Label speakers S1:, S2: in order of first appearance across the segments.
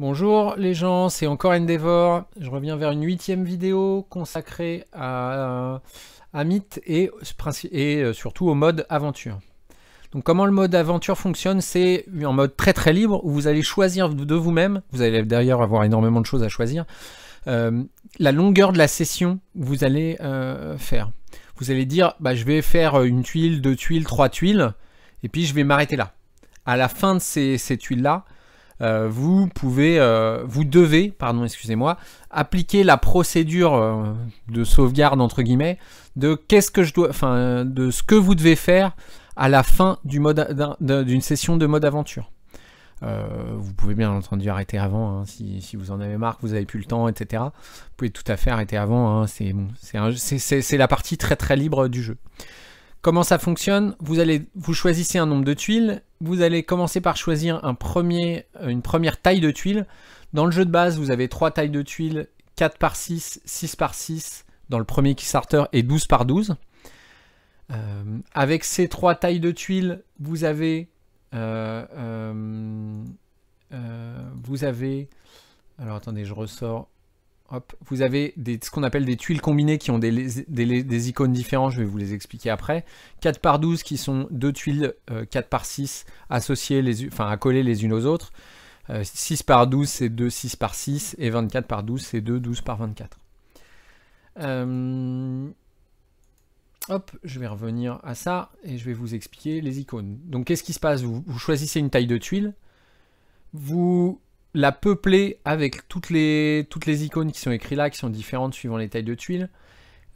S1: Bonjour les gens, c'est encore Endeavor. Je reviens vers une huitième vidéo consacrée à, euh, à Mythe et, euh, surtout au mode aventure. Donc comment le mode aventure fonctionne, c'est un mode très très libre où vous allez choisir de vous-même, vous allez d'ailleurs avoir énormément de choses à choisir, euh, la longueur de la session que vous allez faire. Vous allez dire, bah, je vais faire une tuile, deux tuiles, trois tuiles, et puis je vais m'arrêter là. À la fin de ces tuiles-là, euh, vous pouvez, euh, vous devez, pardon, excusez-moi, appliquer la procédure euh, de sauvegarde entre guillemets de qu'est-ce que je dois, enfin, de ce que vous devez faire à la fin du d'une session de mode aventure. vous pouvez bien entendu arrêter avant hein, si, vous en avez marre, vous avez plus le temps, etc. Vous pouvez tout à fait arrêter avant. Hein, c'est bon, c'est la partie très très libre du jeu. Comment ça fonctionne vous, allez, vous choisissez un nombre de tuiles, vous allez commencer par choisir un premier, une première taille de tuile. Dans le jeu de base, vous avez trois tailles de tuiles, 4 par 6, 6 par 6 dans le premier Kickstarter et 12 par 12. Euh, avec ces trois tailles de tuiles, vous avez... Euh, euh, vous avez... Alors attendez, je ressors vous avez des, ce qu'on appelle des tuiles combinées qui ont des, icônes différentes, je vais vous les expliquer après. 4 par 12 qui sont deux tuiles 4 euh, par 6 associées, les, enfin coller les unes aux autres. 6 euh, par 12 c'est 2 6 par 6 et 24 par 12 c'est 2 12 par 24. Euh, hop, je vais revenir à ça et je vais vous expliquer les icônes. Donc qu'est-ce qui se passe vous, vous choisissez une taille de tuile, vous la peupler avec toutes les, toutes les icônes qui sont écrites là, qui sont différentes suivant les tailles de tuiles.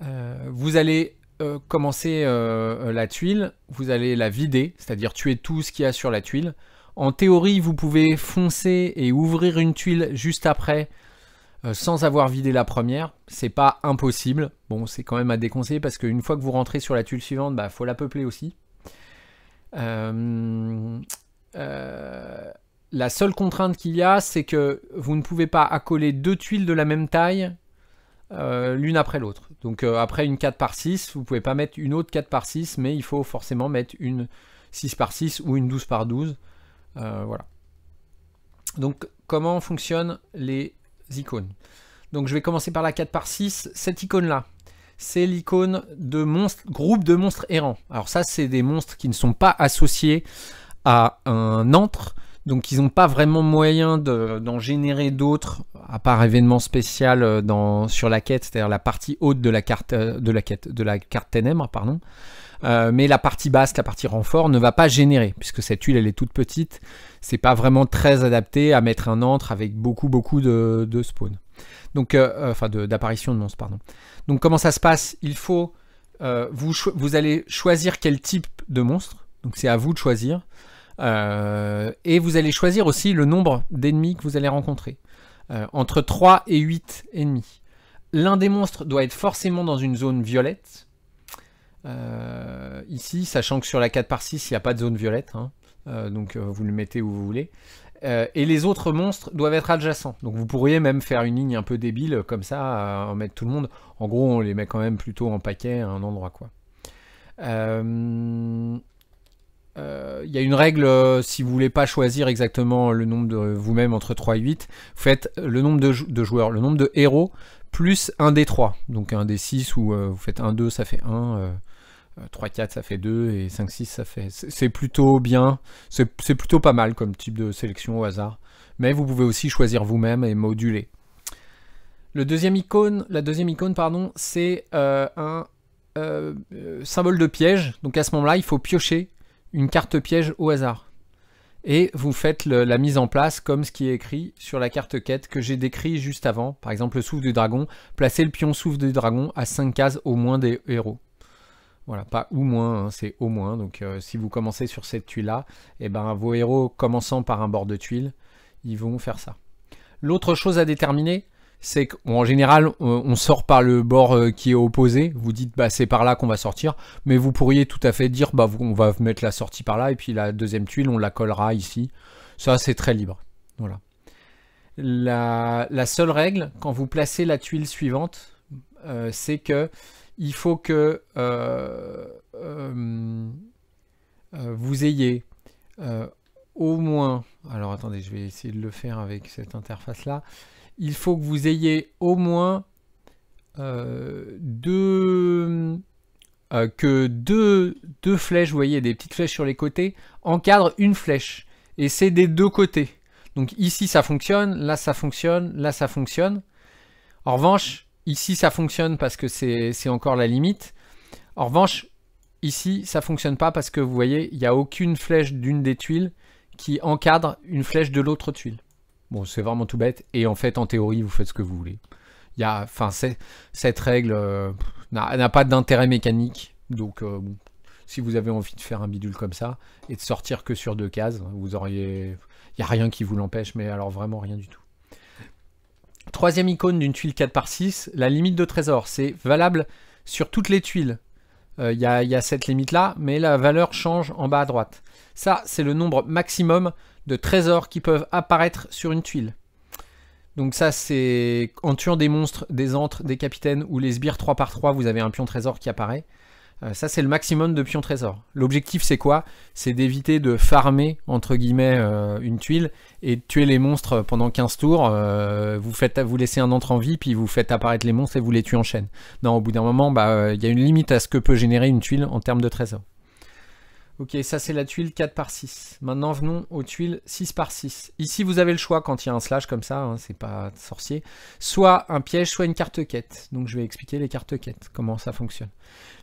S1: Euh, vous allez euh, commencer euh, la tuile, vous allez la vider, c'est-à-dire tuer tout ce qu'il y a sur la tuile. En théorie, vous pouvez foncer et ouvrir une tuile juste après sans avoir vidé la première. C'est pas impossible. Bon, c'est quand même à déconseiller parce qu'une fois que vous rentrez sur la tuile suivante, il bah, faut la peupler aussi. La seule contrainte qu'il y a, c'est que vous ne pouvez pas accoler deux tuiles de la même taille euh, l'une après l'autre. Donc euh, après une 4 par 6, vous pouvez pas mettre une autre 4 par 6, mais il faut forcément mettre une 6 par 6 ou une 12 par 12. Euh, voilà. Donc comment fonctionnent les icônes Donc je vais commencer par la 4 par 6. Cette icône-là, c'est l'icône de monstres, groupe de monstres errants. Alors ça, c'est des monstres qui ne sont pas associés à un antre, donc ils n'ont pas vraiment moyen d'en générer d'autres, à part événement spécial euh, sur la quête, c'est-à-dire la partie haute de la carte euh, de la quête carte ténèbres, pardon. Euh, mais la partie basse, la partie renfort, ne va pas générer, puisque cette huile elle est toute petite, c'est pas vraiment très adapté à mettre un antre avec beaucoup beaucoup de, de spawn. Donc enfin d'apparition de, monstres, pardon. Donc comment ça se passe Il faut vous, vous allez choisir quel type de monstre, donc c'est à vous de choisir. Euh, et vous allez choisir aussi le nombre d'ennemis que vous allez rencontrer. Euh, entre 3 et 8 ennemis. L'un des monstres doit être forcément dans une zone violette. Euh, ici, sachant que sur la 4 par 6 il n'y a pas de zone violette. Hein. donc vous le mettez où vous voulez. et les autres monstres doivent être adjacents. Donc vous pourriez même faire une ligne un peu débile comme ça, en mettre tout le monde. En gros, on les met quand même plutôt en paquet à un endroit quoi il euh, y a une règle, euh, si vous voulez pas choisir exactement le nombre de vous-même entre 3 et 8, faites le nombre de, joueurs, le nombre de héros, plus un des 3. Donc un des 6 où euh, vous faites 1, 2, ça fait 1, 3, 4, ça fait 2, et 5, 6, ça fait... C'est plutôt bien, c'est plutôt pas mal comme type de sélection au hasard. Mais vous pouvez aussi choisir vous-même et moduler. Le deuxième icône, la deuxième icône, pardon, c'est un symbole de piège. Donc à ce moment-là, il faut piocher une carte piège au hasard. Et vous faites la mise en place comme ce qui est écrit sur la carte quête que j'ai décrit juste avant. Par exemple, le souffle du dragon. Placez le pion souffle du dragon à 5 cases au moins des héros. Voilà, pas ou moins, hein, c'est au moins. Donc euh, si vous commencez sur cette tuile-là, et eh ben, vos héros commençant par un bord de tuile, ils vont faire ça. L'autre chose à déterminer, c'est qu'en général, euh, on sort par le bord euh, qui est opposé. Vous dites, bah, c'est par là qu'on va sortir. Mais vous pourriez tout à fait dire, bah, on va mettre la sortie par là. Et puis la deuxième tuile, on la collera ici. Ça, c'est très libre. Voilà. La, la, seule règle, quand vous placez la tuile suivante, euh, c'est que il faut que vous ayez au moins... Alors attendez, je vais essayer de le faire avec cette interface-là il faut que vous ayez au moins euh, deux, euh, que deux, deux, flèches, vous voyez, des petites flèches sur les côtés, encadrent une flèche. Et c'est des deux côtés. Donc ici ça fonctionne, là ça fonctionne, là ça fonctionne. En revanche, ici ça fonctionne parce que c'est encore la limite. En revanche, ici ça fonctionne pas parce que vous voyez, il n'y a aucune flèche d'une des tuiles qui encadre une flèche de l'autre tuile. Bon, c'est vraiment tout bête. Et en fait, en théorie, vous faites ce que vous voulez. Il y a, enfin, cette règle euh, n'a pas d'intérêt mécanique. Donc, euh, si vous avez envie de faire un bidule comme ça et de sortir que sur deux cases, vous auriez, il n'y a rien qui vous l'empêche, mais alors vraiment rien du tout. Troisième icône d'une tuile 4 par 6 la limite de trésor. C'est valable sur toutes les tuiles. Euh, il y, a cette limite là, mais la valeur change en bas à droite. Ça, c'est le nombre maximum de trésors qui peuvent apparaître sur une tuile. Donc ça c'est en tuant des monstres, des antres, des capitaines ou les sbires 3 par 3 vous avez un pion trésor qui apparaît. Euh, ça c'est le maximum de pions trésors. L'objectif c'est quoi C'est d'éviter de farmer entre guillemets euh, une tuile et de tuer les monstres pendant 15 tours. Euh, vous, faites, vous laissez un entre en vie puis vous faites apparaître les monstres et vous les tuez en chaîne. Non au bout d'un moment bah, il y a une limite à ce que peut générer une tuile en termes de trésors. Ok, ça c'est la tuile 4 par 6. Maintenant venons aux tuiles 6 par 6. Ici vous avez le choix quand il y a un slash comme ça, hein, c'est pas sorcier. Soit un piège, soit une carte quête. Donc je vais expliquer les cartes quêtes, comment ça fonctionne.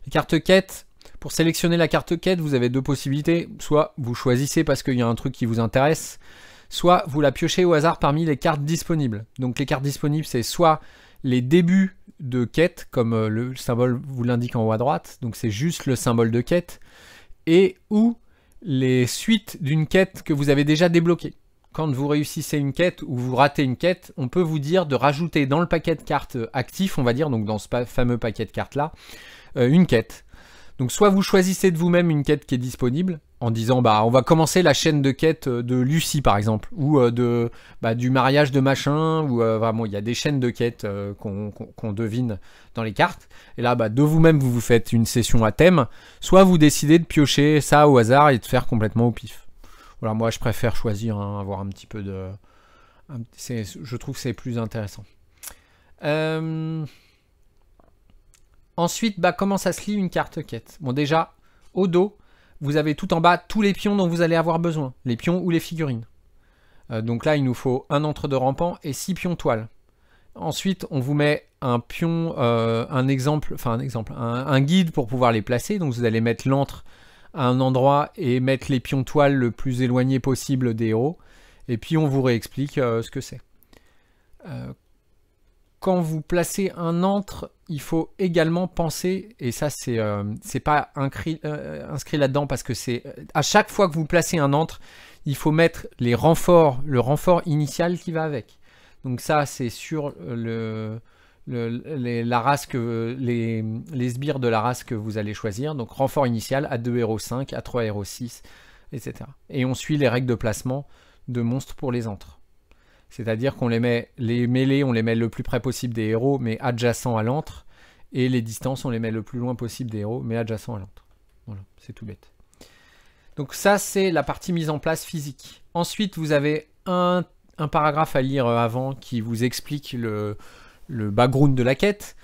S1: Les cartes quêtes, pour sélectionner la carte quête, vous avez deux possibilités. Soit vous choisissez parce qu'il y a un truc qui vous intéresse, soit vous la piochez au hasard parmi les cartes disponibles. Donc les cartes disponibles c'est soit les débuts de quête, comme euh, le symbole vous l'indique en haut à droite, donc c'est juste le symbole de quête et ou les suites d'une quête que vous avez déjà débloquée. Quand vous réussissez une quête ou vous ratez une quête, on peut vous dire de rajouter dans le paquet de cartes actif, on va dire, donc dans ce fameux paquet de cartes là, euh, une quête. Donc soit vous choisissez de vous-même une quête qui est disponible, en disant bah on va commencer la chaîne de quête euh, de Lucie par exemple ou euh, de bah, du mariage de machin ou euh, vraiment il y a des chaînes de quête qu'on devine dans les cartes et là bah, de vous-même vous vous faites une session à thème soit vous décidez de piocher ça au hasard et de faire complètement au pif moi je préfère choisir hein, avoir un petit peu de je trouve que c'est plus intéressant ensuite bah comment ça se lit une carte quête bon déjà au dos vous avez tout en bas tous les pions dont vous allez avoir besoin, les pions ou les figurines. Euh, donc là, il nous faut un entre de rampant et six pions toile. Ensuite, on vous met un pion, euh, un exemple, enfin un exemple, un, guide pour pouvoir les placer. Donc vous allez mettre l'antre à un endroit et mettre les pions toile le plus éloigné possible des héros. Et puis on vous réexplique euh, ce que c'est quand vous placez un entre, il faut également penser, et ça c'est euh, c'est pas inscrit, euh, euh, inscrit là-dedans parce que c'est à chaque fois que vous placez un entre, il faut mettre les renforts, le renfort initial qui va avec. Donc ça c'est sur le, les, la race que, les, les, sbires de la race que vous allez choisir. Donc renfort initial à 2 héros 5, à 3 héros 6, etc. Et on suit les règles de placement de monstres pour les antres. C'est-à-dire qu'on les met, les mêlées, on les met le plus près possible des héros, mais adjacents à l'antre. Et les distances, on les met le plus loin possible des héros, mais adjacents à l'antre. Voilà, c'est tout bête. Donc ça, c'est la partie mise en place physique. Ensuite, vous avez un, un paragraphe à lire euh, avant qui vous explique le, le background de la quête.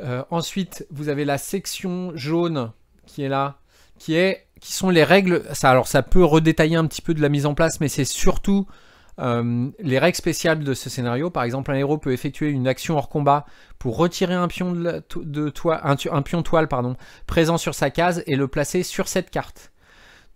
S1: Euh, ensuite, vous avez la section jaune qui est là, qui, est, qui sont les règles. Ça, alors, ça peut redétailler un petit peu de la mise en place, mais c'est surtout euh, les règles spéciales de ce scénario, par exemple, un héros peut effectuer une action hors combat pour retirer un pion, de, toile, pardon, présent sur sa case et le placer sur cette carte.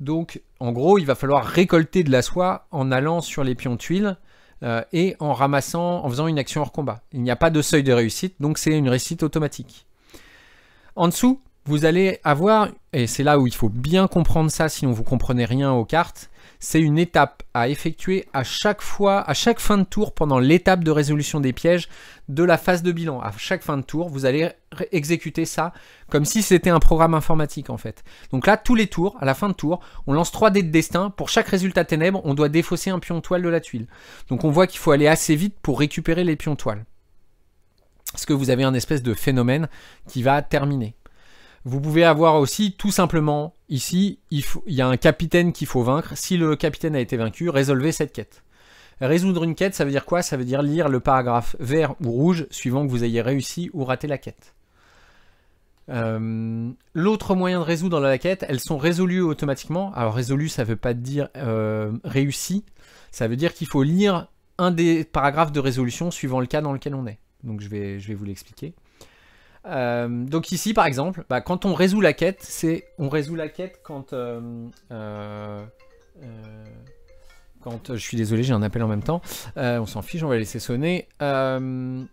S1: Donc, en gros, il va falloir récolter de la soie en allant sur les pions tuiles euh, et en ramassant, en faisant une action hors combat. Il n'y a pas de seuil de réussite, donc c'est une réussite automatique. En dessous, vous allez avoir, et c'est là où il faut bien comprendre ça sinon vous comprenez rien aux cartes, c'est une étape à effectuer à chaque fois, à chaque fin de tour pendant l'étape de résolution des pièges de la phase de bilan. À chaque fin de tour, vous allez exécuter ça comme si c'était un programme informatique en fait. Donc là, tous les tours, à la fin de tour, on lance 3 dés de destin. Pour chaque résultat ténèbre, on doit défausser un pion toile de la tuile. Donc on voit qu'il faut aller assez vite pour récupérer les pions toile, Parce que vous avez un espèce de phénomène qui va terminer. Vous pouvez avoir aussi tout simplement ici, il, y a un capitaine qu'il faut vaincre. Si le capitaine a été vaincu, résolvez cette quête. Résoudre une quête, ça veut dire quoi Ça veut dire lire le paragraphe vert ou rouge suivant que vous ayez réussi ou raté la quête. Euh, l'autre moyen de résoudre la quête, elles sont résolues automatiquement. Alors résolues, ça ne veut pas dire euh, réussi. Ça veut dire qu'il faut lire un des paragraphes de résolution suivant le cas dans lequel on est. Donc je vais, je vais vous l'expliquer. Euh, donc ici, par exemple, bah, quand on résout la quête, c'est on résout la quête quand... Euh, euh, quand je suis désolé, j'ai un appel en même temps. on s'en fiche, on va laisser sonner. on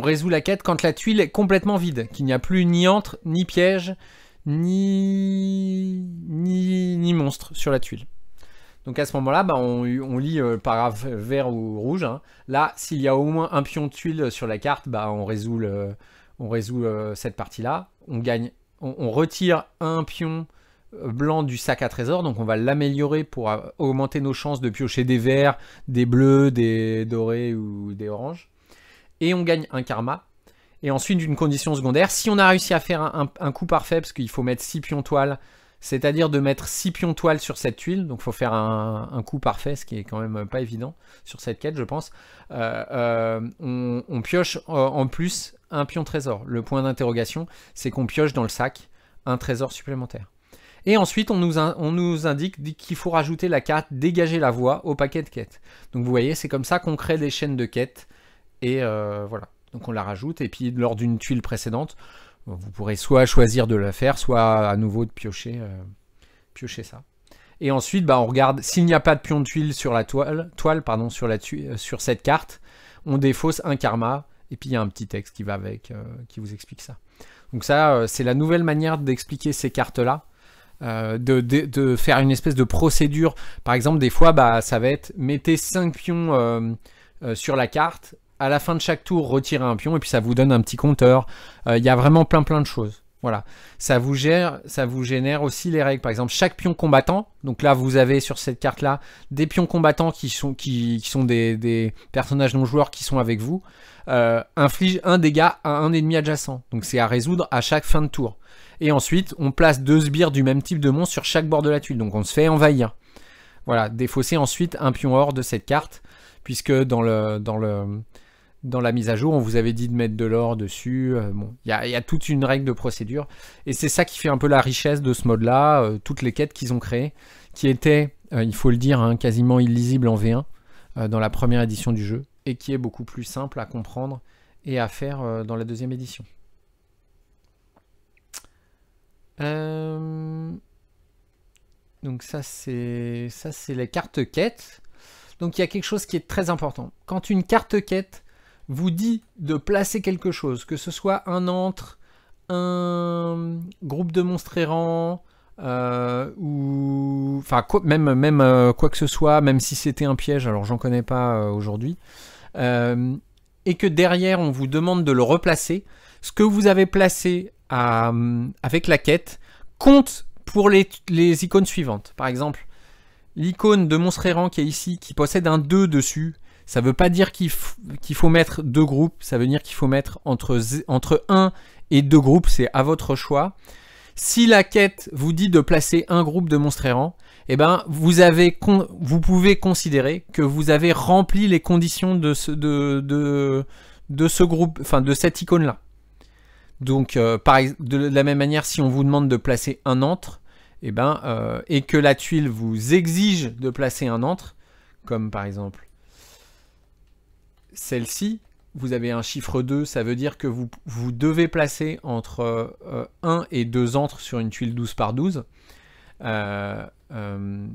S1: résout la quête quand la tuile est complètement vide, qu'il n'y a plus ni entre, ni piège, ni, ni, ni monstre sur la tuile. Donc à ce moment-là, bah, on, lit euh, par vert ou rouge. Hein. Là, s'il y a au moins un pion de tuile sur la carte, bah, on résout, on résout euh, cette partie-là. On gagne, on, retire un pion euh, blanc du sac à trésor, donc on va l'améliorer pour augmenter nos chances de piocher des verts, des bleus, des dorés ou des oranges. Et on gagne un karma. Et ensuite, une condition secondaire, si on a réussi à faire un, coup parfait, parce qu'il faut mettre 6 pions toiles, c'est-à-dire de mettre 6 pions toiles sur cette tuile, donc il faut faire un, coup parfait, ce qui est quand même euh, pas évident sur cette quête, je pense. Euh, euh, on, pioche en plus un pion trésor. Le point d'interrogation, c'est qu'on pioche dans le sac un trésor supplémentaire. Et ensuite, on nous, on nous indique qu'il faut rajouter la carte dégager la voie au paquet de quêtes. Donc vous voyez, c'est comme ça qu'on crée des chaînes de quêtes. Et voilà. Donc on la rajoute. Et puis lors d'une tuile précédente, vous pourrez soit choisir de la faire, soit à nouveau de piocher, euh, piocher ça. Et ensuite, bah, on regarde s'il n'y a pas de pion de tuile sur la toile, toile pardon, sur, la euh, sur cette carte, on défausse un karma, et puis il y a un petit texte qui va avec, euh, qui vous explique ça. Donc ça, c'est la nouvelle manière d'expliquer ces cartes-là, de, faire une espèce de procédure. Par exemple, des fois, bah, ça va être mettez 5 pions sur la carte, à la fin de chaque tour, retirez un pion et puis ça vous donne un petit compteur. Euh, il y a vraiment plein plein de choses. Voilà, ça vous, gère, ça vous génère aussi les règles. Par exemple, chaque pion combattant, donc là vous avez sur cette carte-là des pions combattants qui sont, qui, sont des, personnages non joueurs qui sont avec vous, euh, inflige un dégât à un ennemi adjacent. Donc c'est à résoudre à chaque fin de tour. Et ensuite, on place deux sbires du même type de monstre sur chaque bord de la tuile. Donc on se fait envahir. Voilà, défausser ensuite un pion hors de cette carte, puisque dans le, dans le, dans la mise à jour, on vous avait dit de mettre de l'or dessus. Euh, bon, il y, a, toute une règle de procédure. Et c'est ça qui fait un peu la richesse de ce mode-là, euh, toutes les quêtes qu'ils ont créées, qui étaient, euh, il faut le dire, hein, quasiment illisibles en V1 dans la première édition du jeu, et qui est beaucoup plus simple à comprendre et à faire dans la deuxième édition. Donc ça c'est ça c'est les cartes quêtes. Donc il y a quelque chose qui est très important. Quand une carte quête vous dit de placer quelque chose, que ce soit un antre, un groupe de monstres errants, euh, ou enfin même, euh, quoi que ce soit, même si c'était un piège, alors j'en connais pas euh, aujourd'hui, et que derrière on vous demande de le replacer, ce que vous avez placé avec la quête compte pour les, icônes suivantes. Par exemple, l'icône de monstre errant qui est ici, qui possède un 2 dessus, ça ne veut pas dire qu'il faut mettre deux groupes, ça veut dire qu'il faut mettre entre, un et deux groupes, c'est à votre choix. Si la quête vous dit de placer un groupe de monstres errants, eh ben, vous, pouvez considérer que vous avez rempli les conditions de groupe, enfin de cette icône-là. Donc, euh, de la même manière, si on vous demande de placer un antre, eh ben, euh, et que la tuile vous exige de placer un antre, comme par exemple celle-ci, vous avez un chiffre 2, ça veut dire que vous, vous devez placer entre 1 euh, et 2 antres sur une tuile 12 par 12. et euh, euh,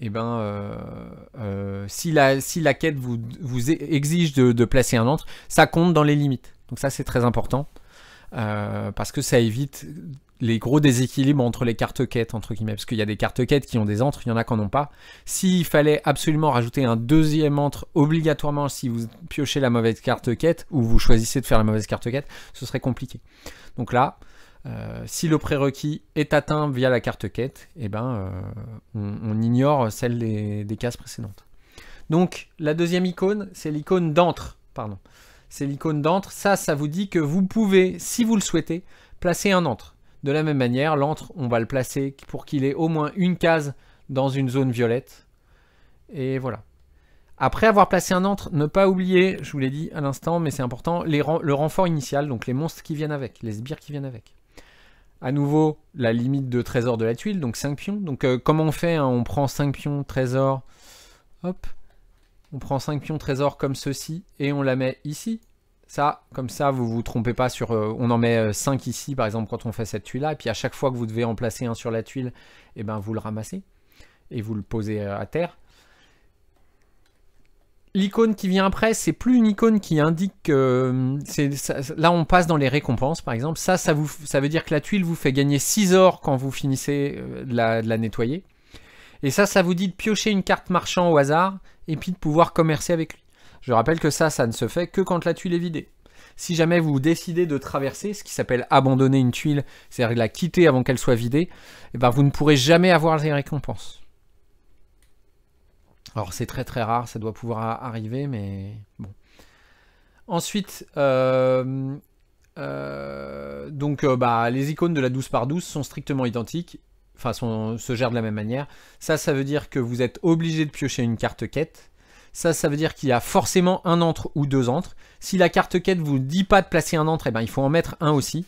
S1: eh ben, si, la, si la quête vous, vous exige de, placer un entre, ça compte dans les limites. Donc ça c'est très important. parce que ça évite les gros déséquilibres entre les cartes quêtes, entre guillemets, parce qu'il y a des cartes quêtes qui ont des entres, il y en a qui n'en ont pas. S'il fallait absolument rajouter un deuxième entre obligatoirement si vous piochez la mauvaise carte quête, ou vous choisissez de faire la mauvaise carte quête, ce serait compliqué. Donc là, euh, si le prérequis est atteint via la carte quête, eh ben, euh, on, ignore celle des, des, cases précédentes. Donc la deuxième icône, c'est l'icône d'entre. Pardon. C'est l'icône d'entre. Ça, ça vous dit que vous pouvez, si vous le souhaitez, placer un entre. De la même manière, l'antre, on va le placer pour qu'il ait au moins une case dans une zone violette. Et voilà. Après avoir placé un antre, ne pas oublier, je vous l'ai dit à l'instant, mais c'est important, le renfort initial, donc les monstres qui viennent avec, les sbires qui viennent avec. À nouveau, la limite de trésor de la tuile, donc 5 pions. Donc euh, comment on fait hein On prend 5 pions, trésor, hop. On prend 5 pions, trésor comme ceci, et on la met ici ça, comme ça, vous vous trompez pas sur... Euh, on en met 5 euh, ici, par exemple, quand on fait cette tuile-là, et puis à chaque fois que vous devez en placer un sur la tuile, et eh ben vous le ramassez, et vous le posez euh, à terre. L'icône qui vient après, c'est plus une icône qui indique que... là, on passe dans les récompenses, par exemple. Ça, ça, vous, ça veut dire que la tuile vous fait gagner 6 ors quand vous finissez de la, de la nettoyer. Et ça, ça vous dit de piocher une carte marchand au hasard, et puis de pouvoir commercer avec lui. Je rappelle que ça, ça ne se fait que quand la tuile est vidée. Si jamais vous décidez de traverser, ce qui s'appelle abandonner une tuile, c'est-à-dire la quitter avant qu'elle soit vidée, eh ben vous ne pourrez jamais avoir les récompenses. Alors c'est très très rare, ça doit pouvoir arriver, mais bon. Ensuite, euh, euh, donc euh, bah, les icônes de la 12 par 12 sont strictement identiques, enfin se gèrent de la même manière. Ça, ça veut dire que vous êtes obligé de piocher une carte quête. Ça, ça veut dire qu'il y a forcément un entre ou deux entre. Si la carte quête vous dit pas de placer un entre, eh ben, il faut en mettre un aussi.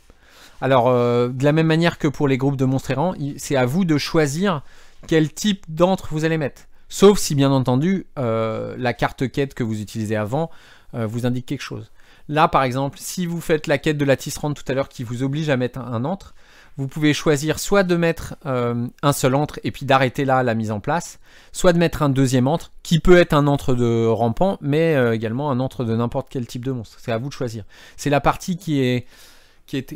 S1: Alors, euh, de la même manière que pour les groupes de monstres errants, c'est à vous de choisir quel type d'entre vous allez mettre. Sauf si, bien entendu, euh, la carte quête que vous utilisez avant euh, vous indique quelque chose. Là, par exemple, si vous faites la quête de la tisserande tout à l'heure qui vous oblige à mettre un entre, vous pouvez choisir soit de mettre euh, un seul entre et puis d'arrêter là la mise en place, soit de mettre un deuxième entre qui peut être un entre de rampant, mais euh, également un entre de n'importe quel type de monstre. C'est à vous de choisir. C'est la partie qui est, qui est,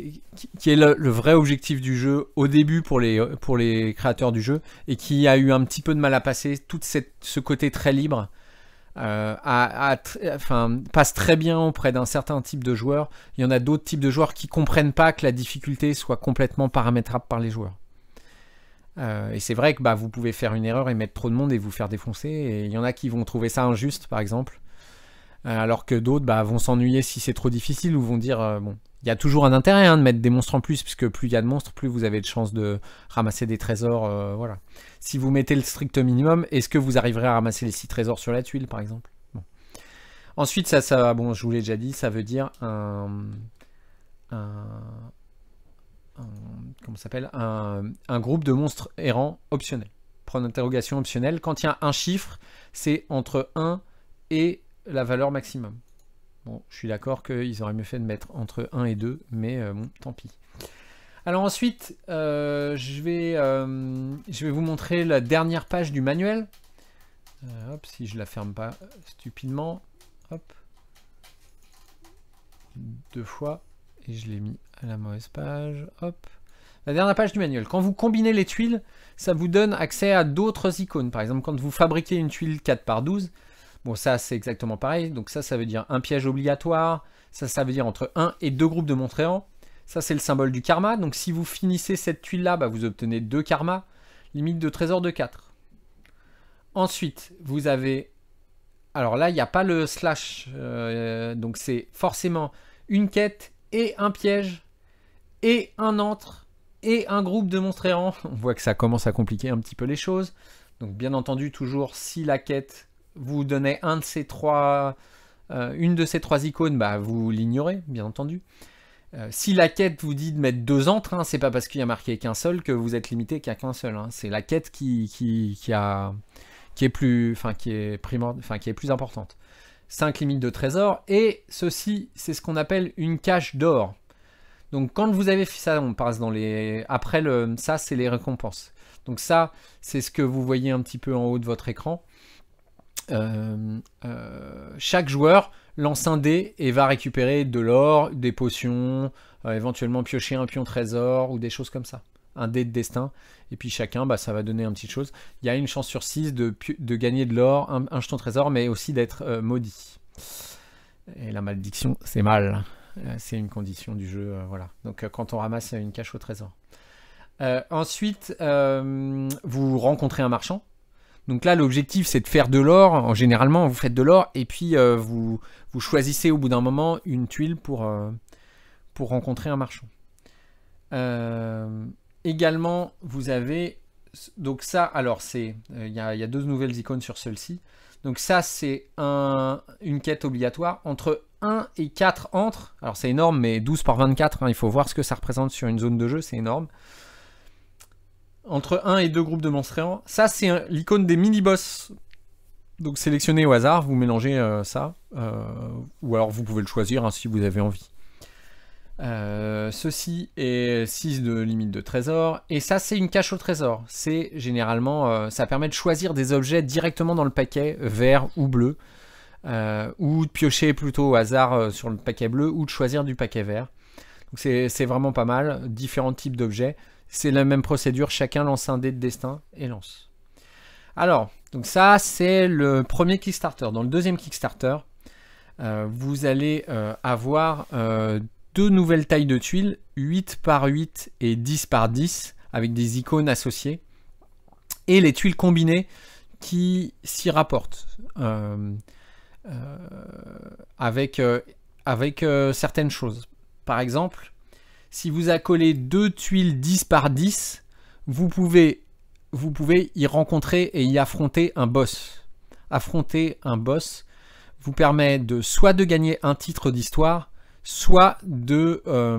S1: qui est le, vrai objectif du jeu au début pour les, pour les créateurs du jeu et qui a eu un petit peu de mal à passer, tout ce côté très libre euh, passe très bien auprès d'un certain type de joueurs, Il y en a d'autres types de joueurs qui comprennent pas que la difficulté soit complètement paramétrable par les joueurs. Euh, et c'est vrai que bah, vous pouvez faire une erreur et mettre trop de monde et vous faire défoncer. Et il y en a qui vont trouver ça injuste, par exemple. Euh, alors que d'autres bah, vont s'ennuyer si c'est trop difficile ou vont dire bon, il y a toujours un intérêt hein, de mettre des monstres en plus, puisque plus il y a de monstres, plus vous avez de chances de ramasser des trésors. Euh, voilà. Si vous mettez le strict minimum, est-ce que vous arriverez à ramasser les 6 trésors sur la tuile, par exemple Ensuite, ça, ça, bon, je vous l'ai déjà dit, ça veut dire un, s'appelle un, groupe de monstres errants optionnel. Prendre interrogation optionnel. Quand il y a un chiffre, c'est entre 1 et la valeur maximum. Bon, je suis d'accord qu'ils auraient mieux fait de mettre entre 1 et 2, mais euh, bon, tant pis. Alors ensuite, euh, euh, je, vais, vous montrer la dernière page du manuel. hop, si je la ferme pas stupidement. Hop. Deux fois. Et je l'ai mis à la mauvaise page. Hop. La dernière page du manuel. Quand vous combinez les tuiles, ça vous donne accès à d'autres icônes. Par exemple, quand vous fabriquez une tuile 4 par 12 Bon, ça, c'est exactement pareil. Donc ça, ça veut dire un piège obligatoire. Ça, ça veut dire entre un et deux groupes de Montréant. Ça, c'est le symbole du karma. Donc si vous finissez cette tuile-là, bah, vous obtenez deux karmas. Limite de trésor de 4. Ensuite, vous avez... Alors là, il n'y a pas le slash. Euh, donc c'est forcément une quête et un piège et un entre et un groupe de Montréant. On voit que ça commence à compliquer un petit peu les choses. Donc bien entendu, toujours si la quête vous donnez un de ces trois, euh, une de ces trois icônes, bah, vous l'ignorez, bien entendu. Euh, si la quête vous dit de mettre deux entres, hein, c'est pas parce qu'il y a marqué qu'un seul que vous êtes limité qu'à qu'un seul. Hein. C'est la quête qui, qui, a, qui est plus, enfin qui est qui est plus importante. 5 limites de trésors et ceci, c'est ce qu'on appelle une cache d'or. Donc quand vous avez fait ça, on passe dans les. Après le, ça, c'est les récompenses. Donc ça, c'est ce que vous voyez un petit peu en haut de votre écran. Euh, euh, chaque joueur lance un dé et va récupérer de l'or, des potions, euh, éventuellement piocher un pion trésor ou des choses comme ça un dé de destin. Et puis chacun, bah, ça va donner un petit chose. Il y a une chance sur 6 de, gagner de l'or, un, jeton trésor, mais aussi d'être maudit. Et la malédiction, c'est mal. C'est une condition du jeu. voilà. Donc quand on ramasse une cache au trésor. ensuite, vous rencontrez un marchand donc là, l'objectif, c'est de faire de l'or. En Généralement, vous faites de l'or et puis euh, vous, vous, choisissez au bout d'un moment une tuile pour, euh, pour rencontrer un marchand. Euh, également, vous avez... Donc ça, alors, c'est il y, a deux nouvelles icônes sur celle-ci. Donc ça, c'est un, une quête obligatoire. Entre 1 et 4 entre, alors c'est énorme, mais 12 par 24, hein, il faut voir ce que ça représente sur une zone de jeu, c'est énorme entre un et deux groupes de monstres. Ça, c'est l'icône des mini-boss. Donc sélectionnez au hasard, vous mélangez euh, ça, euh, ou alors vous pouvez le choisir hein, si vous avez envie. Euh, ceci est 6 de limite de trésor, et ça c'est une cache au trésor. C'est généralement, ça permet de choisir des objets directement dans le paquet vert ou bleu, ou de piocher plutôt au hasard sur le paquet bleu, ou de choisir du paquet vert. Donc c'est vraiment pas mal, différents types d'objets. C'est la même procédure, chacun lance un dé de destin et lance. Alors, donc ça c'est le premier Kickstarter. Dans le deuxième Kickstarter, euh, vous allez euh, avoir euh, deux nouvelles tailles de tuiles, 8 par 8 et 10 par 10, avec des icônes associées, et les tuiles combinées qui s'y rapportent, avec, avec certaines choses. Par exemple, si vous accolez deux tuiles 10 par 10, vous pouvez, vous pouvez y rencontrer et y affronter un boss. Affronter un boss vous permet de soit de gagner un titre d'histoire, soit de, euh,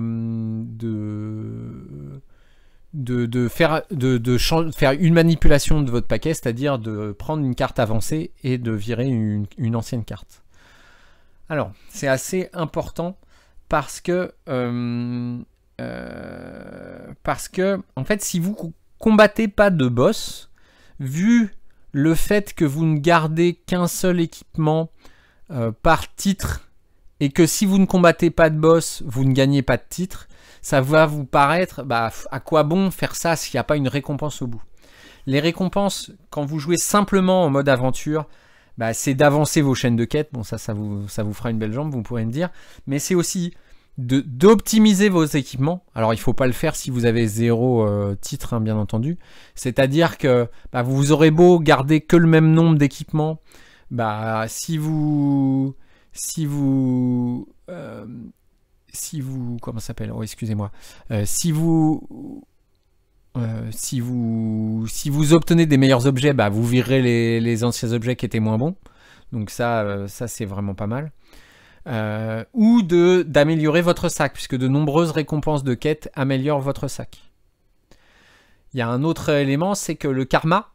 S1: de, faire, de, de faire une manipulation de votre paquet, c'est-à-dire de prendre une carte avancée et de virer une, ancienne carte. Alors, c'est assez important parce que euh, euh, parce que, en fait, si vous combattez pas de boss, vu le fait que vous ne gardez qu'un seul équipement euh, par titre, et que si vous ne combattez pas de boss, vous ne gagnez pas de titre, ça va vous paraître, bah, à quoi bon faire ça s'il n'y a pas une récompense au bout Les récompenses, quand vous jouez simplement en mode aventure, bah, c'est d'avancer vos chaînes de quêtes, bon ça, ça vous, ça vous fera une belle jambe, vous pourrez me dire, mais c'est aussi d'optimiser vos équipements. Alors il ne faut pas le faire si vous avez zéro euh, titre, hein, bien entendu. C'est-à-dire que bah, vous aurez beau garder que le même nombre d'équipements, bah, si vous... Si vous... Euh, si vous... Comment ça s'appelle Oh, excusez-moi. Euh, si vous... si vous si vous obtenez des meilleurs objets, bah, vous virerez les, anciens objets qui étaient moins bons. Donc ça, ça c'est vraiment pas mal. Euh, ou de d'améliorer votre sac, puisque de nombreuses récompenses de quêtes améliorent votre sac. Il y a un autre élément, c'est que le karma,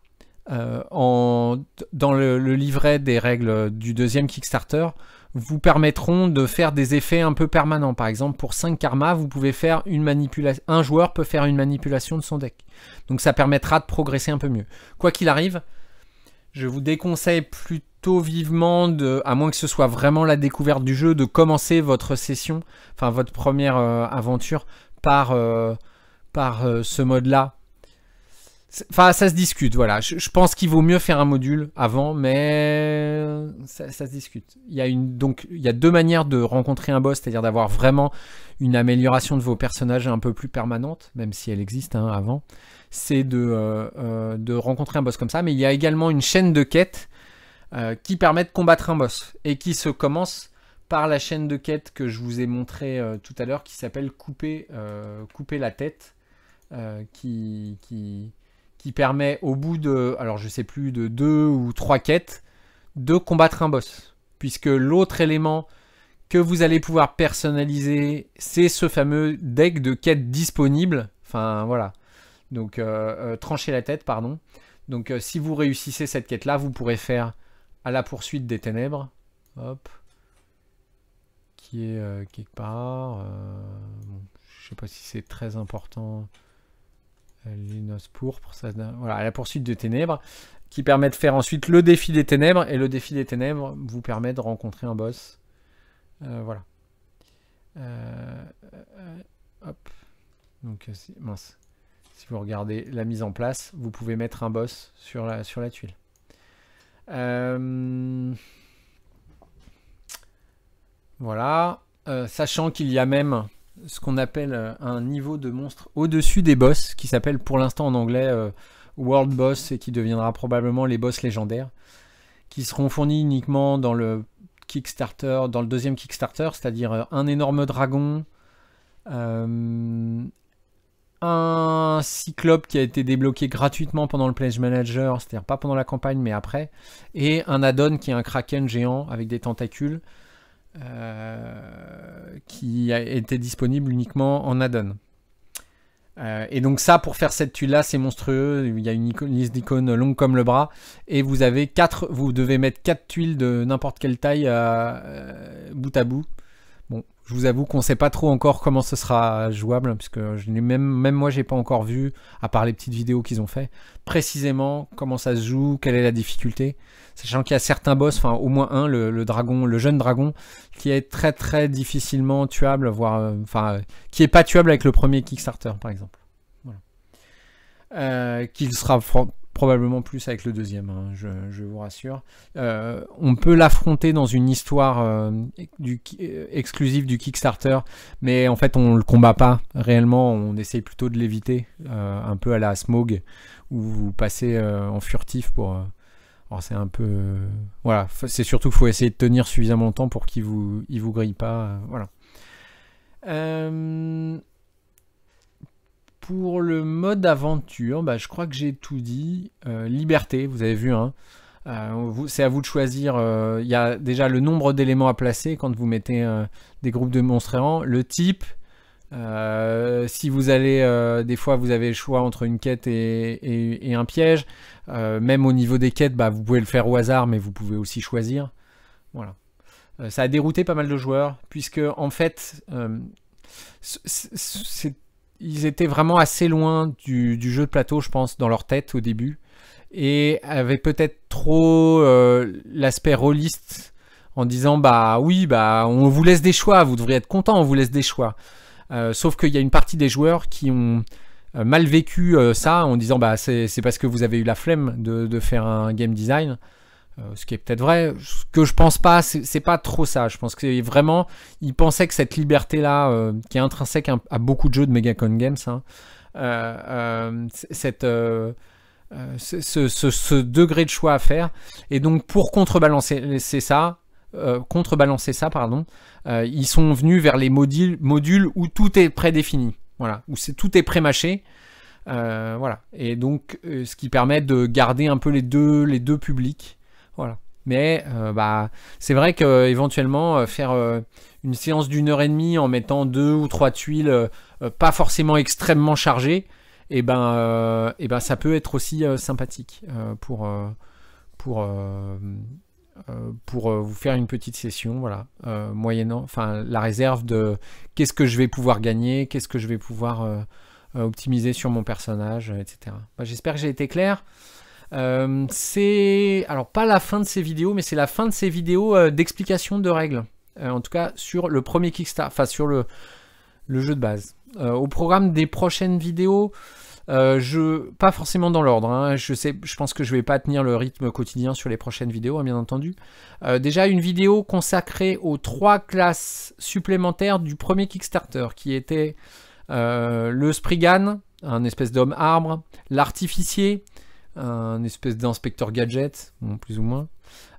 S1: euh, en, dans le, livret des règles du deuxième Kickstarter, vous permettront de faire des effets un peu permanents. Par exemple, pour 5 karma, vous pouvez faire une manipulation. Un joueur peut faire une manipulation de son deck. Donc ça permettra de progresser un peu mieux. Quoi qu'il arrive, je vous déconseille plutôt vivement, de, à moins que ce soit vraiment la découverte du jeu, de commencer votre session, enfin votre première euh, aventure par, euh, par euh, ce mode-là. Enfin, ça se discute, voilà. Je, pense qu'il vaut mieux faire un module avant, mais ça, se discute. Il y a donc, il deux manières de rencontrer un boss, c'est-à-dire d'avoir vraiment une amélioration de vos personnages un peu plus permanente, même si elle existe hein, avant. C'est de, de rencontrer un boss comme ça, mais il y a également une chaîne de quêtes euh, qui permet de combattre un boss et qui se commence par la chaîne de quête que je vous ai montré euh, tout à l'heure qui s'appelle couper, euh, couper la tête qui, qui, qui, permet au bout de, alors je sais plus, de deux ou trois quêtes de combattre un boss puisque l'autre élément que vous allez pouvoir personnaliser c'est ce fameux deck de quêtes disponible enfin voilà donc trancher la tête, pardon. Donc si vous réussissez cette quête-là, vous pourrez faire à la poursuite des ténèbres. Hop. Qui est euh, quelque part. Euh, je sais pas si c'est très important. Linos pourpre, ça, voilà, à la poursuite des ténèbres, qui permet de faire ensuite le défi des ténèbres, et le défi des ténèbres vous permet de rencontrer un boss. Euh, voilà. hop. Donc, mince. Si vous regardez la mise en place, vous pouvez mettre un boss sur la, sur la tuile. Euh, voilà. Euh, sachant qu'il y a même ce qu'on appelle euh, un niveau de monstre au-dessus des boss, qui s'appelle pour l'instant en anglais World Boss et qui deviendra probablement les boss légendaires, qui seront fournis uniquement dans le Kickstarter, dans le deuxième Kickstarter, c'est-à-dire un énorme dragon, un cyclope qui a été débloqué gratuitement pendant le Pledge Manager, c'est-à-dire pas pendant la campagne mais après, et un add-on qui est un kraken géant avec des tentacules euh, qui a été disponible uniquement en add-on. Euh, et donc ça, pour faire cette tuile-là, c'est monstrueux. Il y a une, liste d'icônes longue comme le bras. Et vous avez quatre. vous devez mettre 4 tuiles de n'importe quelle taille euh, bout à bout je vous avoue qu'on ne sait pas trop encore comment ce sera jouable, puisque je même, même moi, j'ai pas encore vu, à part les petites vidéos qu'ils ont fait, précisément comment ça se joue, quelle est la difficulté. Sachant qu'il y a certains boss, enfin au moins un, le, dragon, le jeune dragon, qui est très très difficilement tuable, voire, euh, enfin, qui est pas tuable avec le premier Kickstarter, par exemple. Euh, qu'il sera probablement plus avec le deuxième, hein, je, vous rassure. Euh, on peut l'affronter dans une histoire euh, euh, exclusive du Kickstarter, mais en fait on le combat pas réellement, on essaye plutôt de l'éviter, un peu à la Smog, où vous passez en furtif pour... alors c'est un peu... voilà, c'est surtout qu'il faut essayer de tenir suffisamment temps pour qu'il vous, vous grille pas. voilà pour le mode aventure, bah, je crois que j'ai tout dit. Euh, liberté, vous avez vu, hein. Euh, c'est à vous de choisir. Euh, il y a déjà le nombre d'éléments à placer quand vous mettez des groupes de monstres errants, le type. si vous allez, des fois vous avez le choix entre une quête et, un piège. même au niveau des quêtes, bah, vous pouvez le faire au hasard, mais vous pouvez aussi choisir. Voilà. ça a dérouté pas mal de joueurs, puisque en fait, c'est ils étaient vraiment assez loin du, jeu de plateau, je pense, dans leur tête au début, et avaient peut-être trop euh, l'aspect rôliste en disant bah oui bah on vous laisse des choix, vous devriez être content, on vous laisse des choix. Euh, sauf qu'il y a une partie des joueurs qui ont euh, mal vécu ça en disant bah c'est parce que vous avez eu la flemme de faire un game design. Euh, ce qui est peut-être vrai. Ce que je pense pas, c'est pas trop ça. Je pense que vraiment, ils pensaient que cette liberté-là, euh, qui est intrinsèque à, beaucoup de jeux de Megacon Games, hein, euh, cette. ce, degré de choix à faire. Et donc pour contrebalancer ça, contrebalancer ça, pardon, ils sont venus vers les modules, où tout est prédéfini, voilà, où c'est tout est prémâché. voilà. Et donc ce qui permet de garder un peu les deux, les deux publics. Mais euh, bah, c'est vrai qu'éventuellement, euh, faire euh, une séance d'une heure et demie en mettant deux ou trois tuiles pas forcément extrêmement chargées, et eh ben, eh ben, ça peut être aussi sympathique pour, pour, pour vous faire une petite session, moyennant enfin, la réserve de qu'est-ce que je vais pouvoir gagner, qu'est-ce que je vais pouvoir optimiser sur mon personnage, etc. Bah, j'espère que j'ai été clair. Euh, c'est alors pas la fin de ces vidéos, mais c'est la fin de ces vidéos euh, d'explication de règles. Euh, en tout cas, sur le premier Kickstarter, enfin sur le, le jeu de base. au programme des prochaines vidéos, je pas forcément dans l'ordre. Hein. je sais, je pense que je vais pas tenir le rythme quotidien sur les prochaines vidéos, hein, bien entendu. déjà une vidéo consacrée aux trois classes supplémentaires du premier Kickstarter, qui était le Spriggan, un espèce d'homme arbre, l'artificier un espèce d'inspecteur gadget, plus ou moins.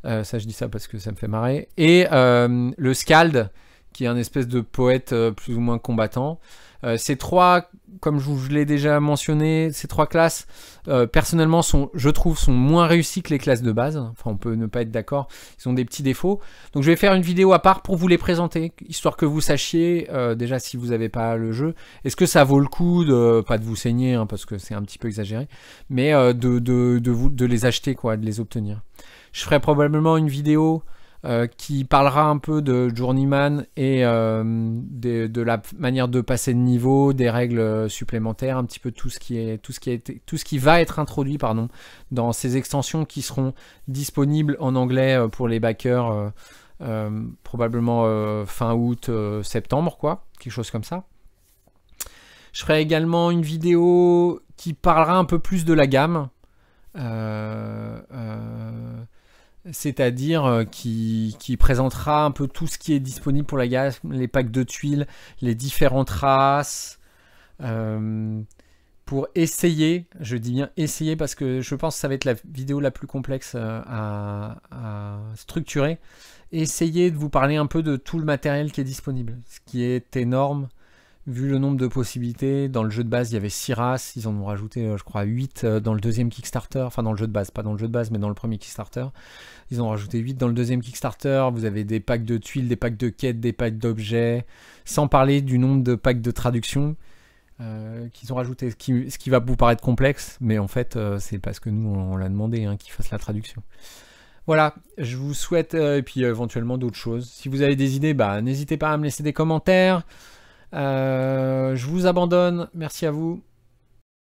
S1: Euh, ça, je dis ça parce que ça me fait marrer. Et euh, le Scald, qui est un espèce de poète euh, plus ou moins combattant. Euh, ces trois, comme je vous l'ai déjà mentionné, ces trois classes, euh, personnellement, je trouve, sont moins réussies que les classes de base. Enfin, on peut ne pas être d'accord, ils ont des petits défauts. Donc je vais faire une vidéo à part pour vous les présenter, histoire que vous sachiez, déjà si vous n'avez pas le jeu, est-ce que ça vaut le coup, de, pas de vous saigner, hein, parce que c'est un petit peu exagéré, mais de, de, vous, de les acheter, quoi, de les obtenir. Je ferai probablement une vidéo euh, qui parlera un peu de Journeyman et euh, de la manière de passer de niveau, des règles supplémentaires, un petit peu tout ce qui, est, tout ce qui, tout ce qui va être introduit pardon, dans ces extensions qui seront disponibles en anglais euh, pour les backers probablement fin août, septembre, quoi, quelque chose comme ça. Je ferai également une vidéo qui parlera un peu plus de la gamme, c'est-à-dire euh, qui, présentera un peu tout ce qui est disponible pour la gamme, les packs de tuiles, les différentes races, euh, pour essayer, je dis bien essayer parce que je pense que ça va être la vidéo la plus complexe euh, à, à structurer, essayer de vous parler un peu de tout le matériel qui est disponible, ce qui est énorme vu le nombre de possibilités, dans le jeu de base, il y avait 6 races, ils en ont rajouté, euh, je crois, 8 euh, dans le deuxième Kickstarter, enfin dans le jeu de base, pas dans le jeu de base, mais dans le premier Kickstarter. Ils ont rajouté 8 dans le deuxième Kickstarter, vous avez des packs de tuiles, des packs de quêtes, des packs d'objets, sans parler du nombre de packs de traduction. Euh, qu'ils ont rajouté, ce qui, va vous paraître complexe, mais en fait, c'est parce que nous, on, l'a demandé hein, qu'ils fassent la traduction. Voilà, je vous souhaite, et puis éventuellement d'autres choses. Si vous avez des idées, bah, n'hésitez pas à me laisser des commentaires. Euh, je vous abandonne. Merci à vous.